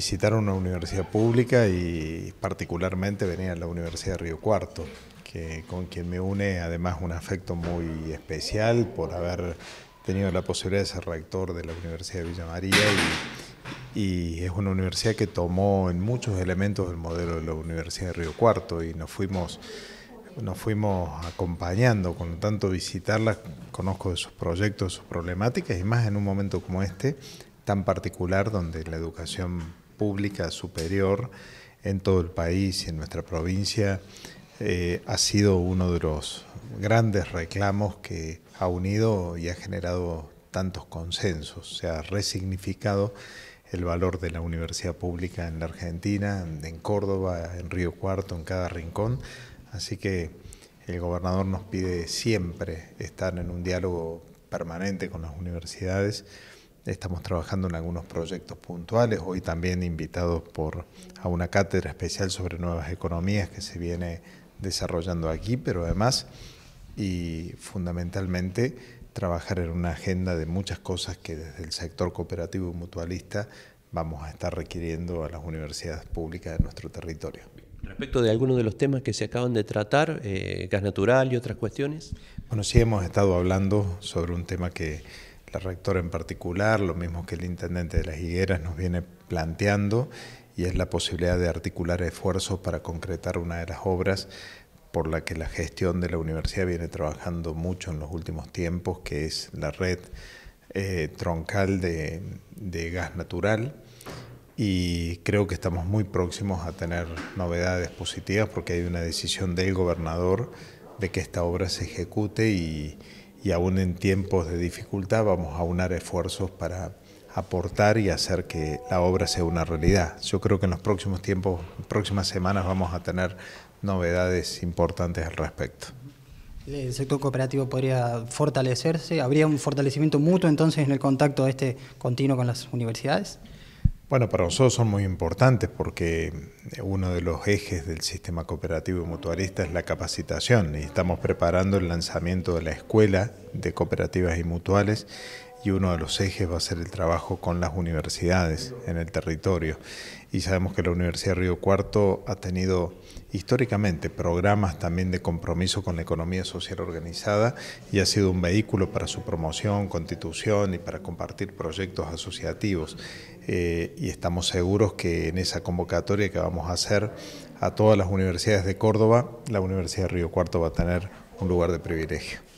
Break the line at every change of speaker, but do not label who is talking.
visitar una universidad pública y particularmente venir a la Universidad de Río Cuarto, que, con quien me une además un afecto muy especial por haber tenido la posibilidad de ser rector de la Universidad de Villa María y, es una universidad que tomó en muchos elementos el modelo de la Universidad de Río Cuarto y nos fuimos nos fuimos acompañando, con tanto visitarla, conozco sus proyectos, sus problemáticas y más en un momento como este, tan particular donde la educación pública superior en todo el país y en nuestra provincia eh, ha sido uno de los grandes reclamos que ha unido y ha generado tantos consensos, se ha resignificado el valor de la universidad pública en la Argentina, en Córdoba, en Río Cuarto, en cada rincón. Así que el gobernador nos pide siempre estar en un diálogo permanente con las universidades. Estamos trabajando en algunos proyectos puntuales, hoy también invitados por, a una cátedra especial sobre nuevas economías que se viene desarrollando aquí, pero además y fundamentalmente trabajar en una agenda de muchas cosas que desde el sector cooperativo y mutualista vamos a estar requiriendo a las universidades públicas de nuestro territorio. Respecto de algunos de los temas que se acaban de tratar, eh, gas natural y otras cuestiones. Bueno, sí hemos estado hablando sobre un tema que la rectora en particular, lo mismo que el intendente de las Higueras nos viene planteando, y es la posibilidad de articular esfuerzos para concretar una de las obras por la que la gestión de la universidad viene trabajando mucho en los últimos tiempos, que es la red eh, troncal de, de gas natural. Y creo que estamos muy próximos a tener novedades positivas porque hay una decisión del gobernador de que esta obra se ejecute y, y aún en tiempos de dificultad vamos a unar esfuerzos para aportar y hacer que la obra sea una realidad. Yo creo que en los próximos tiempos, próximas semanas vamos a tener novedades importantes al respecto. ¿El sector cooperativo podría fortalecerse? ¿Habría un fortalecimiento mutuo entonces en el contacto este continuo con las universidades? Bueno, para nosotros son muy importantes porque eh, uno de los ejes del sistema cooperativo y mutualista es la capacitación y estamos preparando el lanzamiento de la escuela de cooperativas y mutuales y uno de los ejes va a ser el trabajo con las universidades en el territorio. Y sabemos que la Universidad de Río Cuarto ha tenido históricamente programas también de compromiso con la economía social organizada y ha sido un vehículo para su promoción, constitución y para compartir proyectos asociativos. Eh, y estamos seguros que en esa convocatoria que vamos a hacer a todas las universidades de Córdoba, la Universidad de Río Cuarto va a tener un lugar de privilegio.